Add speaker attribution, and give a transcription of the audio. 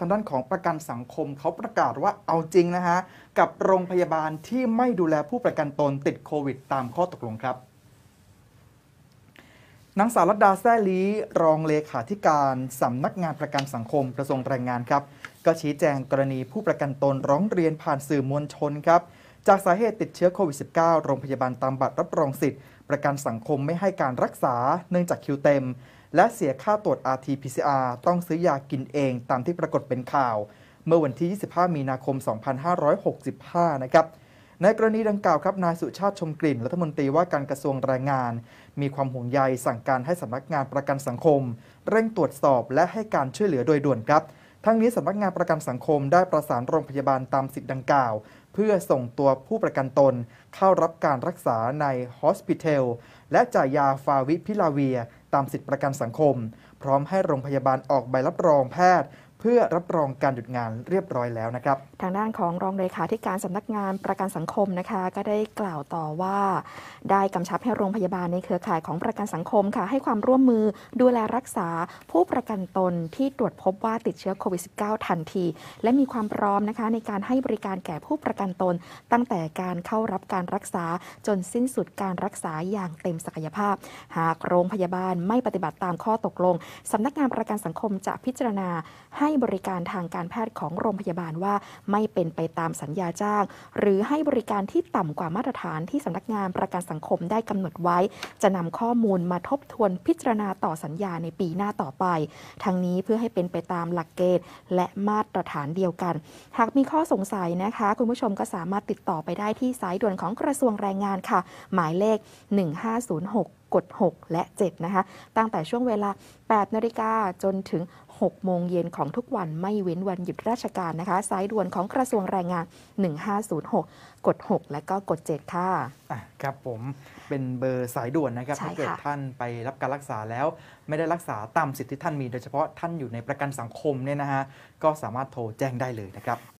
Speaker 1: ทางด้านของประกันสังคมเขาประกาศว่าเอาจริงนะฮะกับโรงพยาบาลที่ไม่ดูแลผู้ประกันตนติดโควิดตามข้อตกลงครับนางสาวรัตดาแซ่ลีรองเลขาธิการสำนักงานประกันสังคมกระทรวงแรงงานครับ ก็ชี้แจงกรณีผู้ประกันตนร้องเรียนผ่านสื่อมวลชนครับจากสาเหตุติดเชื้อโควิด -19 โรงพยาบาลตามบัตรรับรองสิทธิ์ ประกันสังคมไม่ให้การรักษา เนื่องจากคิวเต็ม และเสียค่าตรวจ RT-PCR ต้องซื้อยากินเอง ตามที่ปรากฏเป็นข่าว เมื่อวันที่ 25 มีนาคม 2565 นะครับ ในกรณีดังกล่าวครับ นายสุชาติชมกลิ่น รัฐมนตรีว่าการกระทรวงแรงงาน มีความห่วงใยสั่งการให้สำนักงานประกันสังคม เร่งตรวจสอบและให้การช่วยเหลือโดยด่วนครับทั้งนี้สำนักงานประกันสังคมได้ประสานโรงพยาบาลตามสิทธิ์ดังกล่าว เพื่อส่งตัวผู้ประกันตนเข้ารับการรักษาในฮอสพิเทลและจ่ายยาฟาวิพิลาเวียตามสิทธิประกันสังคม พร้อมให้โรงพยาบาลออกใบรับรองแพทย์เพื่อรับรองการหยุดงานเรียบร้อยแล้วนะครับ
Speaker 2: ทางด้านของรองเลขาธิการสำนักงานประกันสังคมนะคะก็ได้กล่าวต่อว่า ได้กำชับให้โรงพยาบาลในเครือข่ายของประกันสังคมค่ะให้ความร่วมมือดูแลรักษาผู้ประกันตนที่ตรวจพบว่าติดเชื้อโควิด -19 ทันที และมีความพร้อมนะคะในการให้บริการแก่ผู้ประกันตน ตั้งแต่การเข้ารับการรักษาจนสิ้นสุดการรักษาอย่างเต็มศักยภาพ หากโรงพยาบาลไม่ปฏิบัติตามข้อตกลง สำนักงานประกันสังคมจะพิจารณาให้ให้บริการทางการแพทย์ของโรงพยาบาลว่าไม่เป็นไปตามสัญญาจ้าง หรือให้บริการที่ต่ำกว่ามาตรฐานที่สำนักงานประกันสังคมได้กำหนดไว้ จะนำข้อมูลมาทบทวนพิจารณาต่อสัญญาในปีหน้าต่อไป ทั้งนี้เพื่อให้เป็นไปตามหลักเกณฑ์และมาตรฐานเดียวกัน หากมีข้อสงสัยนะคะ คุณผู้ชมก็สามารถติดต่อไปได้ที่สายด่วนของกระทรวงแรงงานค่ะ หมายเลข 1506กด 6 และ 7 นะคะ ตั้งแต่ช่วงเวลา 8 นาฬิกา จนถึง 6 โมงเย็นของทุกวัน ไม่เว้นวันหยุดราชการนะคะ สายด่วนของกระทรวงแรงงาน 1506 กด 6 และก็กด 7 ค่ะะ
Speaker 1: ครับผม เป็นเบอร์สายด่วนนะครับ ถ้าเกิดท่านไปรับการรักษาแล้ว ไม่ได้รักษาตามสิทธิท่านมี โดยเฉพาะท่านอยู่ในประกันสังคมเนี่ยนะฮะ ก็สามารถโทรแจ้งได้เลยนะครับ